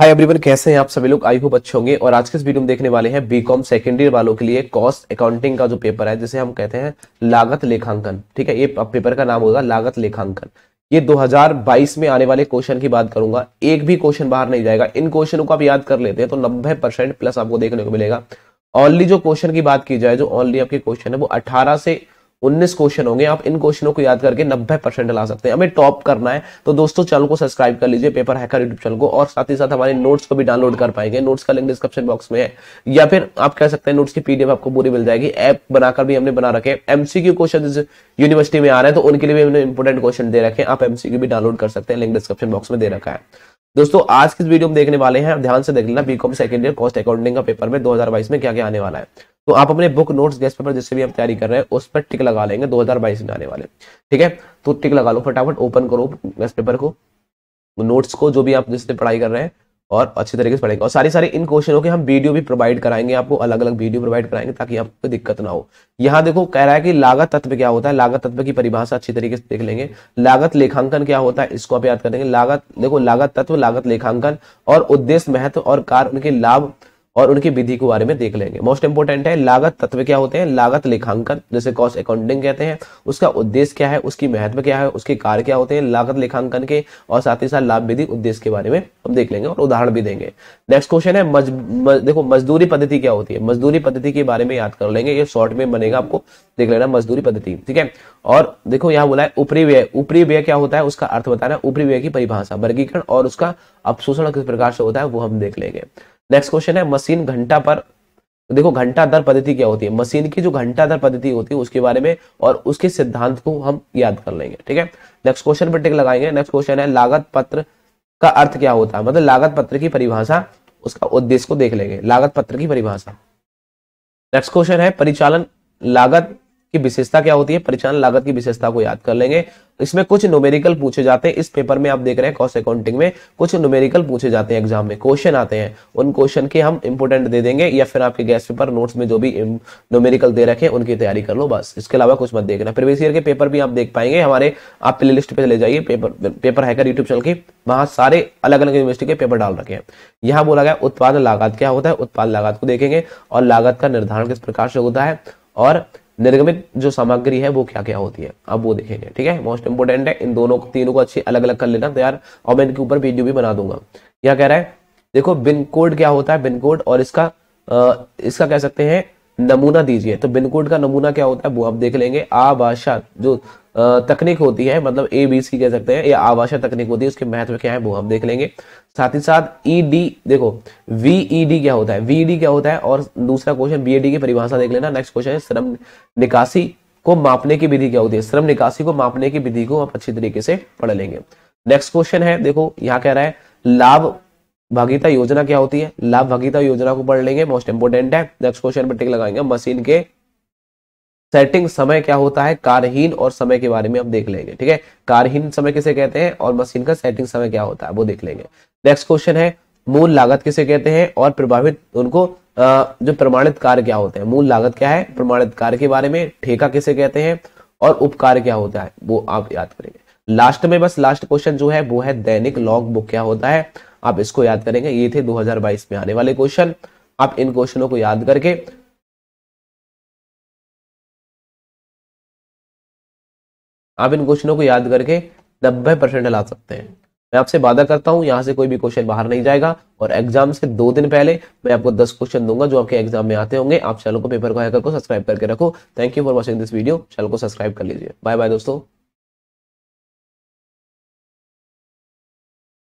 hi everyone कैसे हैं आप सभी लोग आई होप अच्छे होंगे और आज के इस वीडियो में देखने वाले हैं बीकॉम सेकेंडरी वालों के लिए कॉस्ट अकाउंटिंग का जो पेपर है जिसे हम कहते हैं लागत लेखांकन ठीक है ये पेपर का नाम होगा लागत लेखांकन ये 2022 में आने वाले क्वेश्चन की बात करूंगा एक भी क्वेश्चन बाहर नहीं जाएगा इन क्वेश्चनों को आप याद कर लेते हैं तो नब्बे प्लस आपको देखने को मिलेगा ऑनली जो क्वेश्चन की बात की जाए जो ऑनली आपके क्वेश्चन है वो अठारह से 19 क्वेश्चन होंगे आप इन क्वेश्चनों को याद करके 90 परसेंट ला सकते हैं हमें टॉप करना है तो दोस्तों चैनल को सब्सक्राइब कर लीजिए पेपर हैकर यूट्यूब चैनल को और साथ ही साथ हमारे नोट्स को भी डाउनलोड कर पाएंगे नोट्स का लिंक डिस्क्रिप्शन बॉक्स में है या फिर आप कह सकते हैं नोट्स की पीडीएफ आपको पूरी मिल जाएगी ऐप बनाकर भी हमने बना रखे एमसीक्यू क्वेश्चन यूनिवर्सिटी में आ रहे हैं तो उनके लिए भी हमने इंपोर्टेंट क्वेश्चन दे रखे हैं आप एमसीक्यू भी डाउनलोड कर सकते हैं लिंक डिस्क्रिप्शन बॉक्स में दे रखा है दोस्तों आज की वीडियो में देखने वाले हैं ध्यान से देख लेना B Com second year cost accounting का पेपर में 2022 में क्या क्या आने वाला है तो आप अपने बुक नोट्स गेस्ट पेपर जिससे भी हम तैयारी कर रहे हैं उस पर टिक लगा लेंगे 2022 में आने वाले ठीक है तो टिक लगा लो फटाफट ओपन करो गेस्ट पेपर को नोट्स को जो भी आप जिससे पढ़ाई कर रहे हैं और अच्छे तरीके से पढ़ेंगे और सारी सारी इन क्वेश्चनों के हम वीडियो भी प्रोवाइड कराएंगे आपको अलग अलग वीडियो प्रोवाइड कराएंगे ताकि आपको दिक्कत ना हो यहाँ देखो कह रहा है कि लागत तत्व क्या होता है लागत तत्व की परिभाषा अच्छी तरीके से देख लेंगे लागत लेखांकन क्या होता है इसको आप याद कर देंगे लागत देखो लागत तत्व लागत लेखांकन और उद्देश्य महत्व और कार्य उनके लाभ और उनकी विधि के बारे में देख लेंगे मोस्ट इंपोर्टेंट है लागत तत्व क्या होते हैं लागत लेखांकन जैसे कॉस्ट अकाउंटिंग कहते हैं उसका उद्देश्य क्या है उसकी महत्व क्या है उसके कार्य क्या होते हैं लागत लेखांकन के और साथ ही साथ लाभ विधि उद्देश्य के बारे में हम देख लेंगे और उदाहरण भी देंगे नेक्स्ट क्वेश्चन है मज, म, देखो मजदूरी पद्धति क्या होती है मजदूरी पद्धति के बारे में याद कर लेंगे ये शॉर्ट में बनेगा आपको देख लेना मजदूरी पद्धति ठीक है और देखो यहाँ बोला है ऊपरी व्यय ऊपरी व्यय क्या होता है उसका अर्थ बताना ऊपरी व्यय की परिभाषा वर्गीकरण और उसका अवशोषण किस प्रकार से होता है वो हम देख लेंगे नेक्स्ट क्वेश्चन है मशीन घंटा पर तो देखो घंटा दर पद्धति क्या होती है मशीन की जो घंटा दर पद्धति होती है उसके बारे में और उसके सिद्धांत को हम याद कर लेंगे ठीक है नेक्स्ट क्वेश्चन पर टिक लगाएंगे नेक्स्ट क्वेश्चन है लागत पत्र का अर्थ क्या होता है मतलब लागत पत्र की परिभाषा उसका उद्देश्य को देख लेंगे लागत पत्र की परिभाषा नेक्स्ट क्वेश्चन है परिचालन लागत की विशेषता क्या होती है परिचालन लागत की विशेषता को याद कर लेंगे इसमें कुछ न्यूमेरिकल पूछे जाते हैं इस पेपर में आप देख रहे हैं कॉस्ट अकाउंटिंग में कुछ न्यूमेरिकल पूछे जाते हैं एग्जाम में क्वेश्चन आते हैं उन क्वेश्चन के हम इंपोर्टेंट दे देंगे या फिर आपके गैस पेपर नोट्स में जो भी न्यूमेरिकल दे रखे उनकी तैयारी कर लो बस इसके अलावा कुछ मत देखना प्रीवियस ईयर के पेपर भी आप देख पाएंगे हमारे आप प्ले लिस्ट पे चले जाइए paper paper hacker YouTube channel की वहां सारे अलग अलग यूनिवर्सिटी के पेपर डाल रखे हैं यहाँ बोला गया उत्पाद लागत क्या होता है उत्पादन लागत को देखेंगे और लागत का निर्धारण किस प्रकार से होता है और निर्गमित जो सामग्री है वो क्या क्या होती है अब वो देखेंगे ठीक है मोस्ट इंपोर्टेंट है इन दोनों तीनों को अच्छी अलग अलग कर लेना तैयार तो और मैं इनके ऊपर वीडियो भी बना दूंगा क्या कह रहा है देखो बिन कोड क्या होता है बिन कोड और इसका आ, इसका कह सकते हैं नमूना दीजिए तो बिन कोड का नमूना क्या होता है वो आप देख लेंगे आभाषा जो तकनीक होती है मतलब ए बी सी कह सकते हैं या आभाषा तकनीक होती है उसके महत्व क्या है वो हम देख लेंगे साथ ही साथ ई e डी देखो वी डी e क्या होता है वी डी e क्या होता है और दूसरा क्वेश्चन बी डी की परिभाषा देख लेना नेक्स्ट क्वेश्चन है श्रम निकासी को मापने की विधि क्या होती है श्रम निकासी को मापने की विधि को आप अच्छी तरीके से पढ़ लेंगे नेक्स्ट क्वेश्चन है देखो यहाँ कह रहा है लाभ भागीता योजना क्या होती है लाभ भागीता योजना को पढ़ लेंगे मोस्ट इंपोर्टेंट है नेक्स्ट क्वेश्चन पर टिक लगाएंगे मशीन के सेटिंग समय क्या होता है कारहीन और समय के बारे में हम देख लेंगे ठीक है कारहीन समय किसे कहते हैं और मशीन का सेटिंग समय क्या होता है वो देख लेंगे नेक्स्ट क्वेश्चन है मूल लागत किसे कहते हैं और प्रभावित उनको जो प्रमाणित कार्य क्या होते हैं मूल लागत क्या है प्रमाणित कार्य के बारे में ठेका किसे कहते हैं और उपकार क्या होता है वो आप याद करेंगे लास्ट में बस लास्ट क्वेश्चन जो है वो है दैनिक लॉग बुक क्या होता है आप इसको याद करेंगे ये थे 2022 में आने वाले क्वेश्चन आप इन क्वेश्चनों को याद करके आप इन क्वेश्चनों को याद करके नब्बे परसेंट ला सकते हैं मैं आपसे वादा करता हूं यहां से कोई भी क्वेश्चन बाहर नहीं जाएगा और एग्जाम से दो दिन पहले मैं आपको दस क्वेश्चन दूंगा जो आपके एग्जाम में आते होंगे आप चैनल को पेपर को हैकर को सब्सक्राइब करके रखो thank you for watching this video channel को सब्सक्राइब कर लीजिए बाय बाय दोस्तों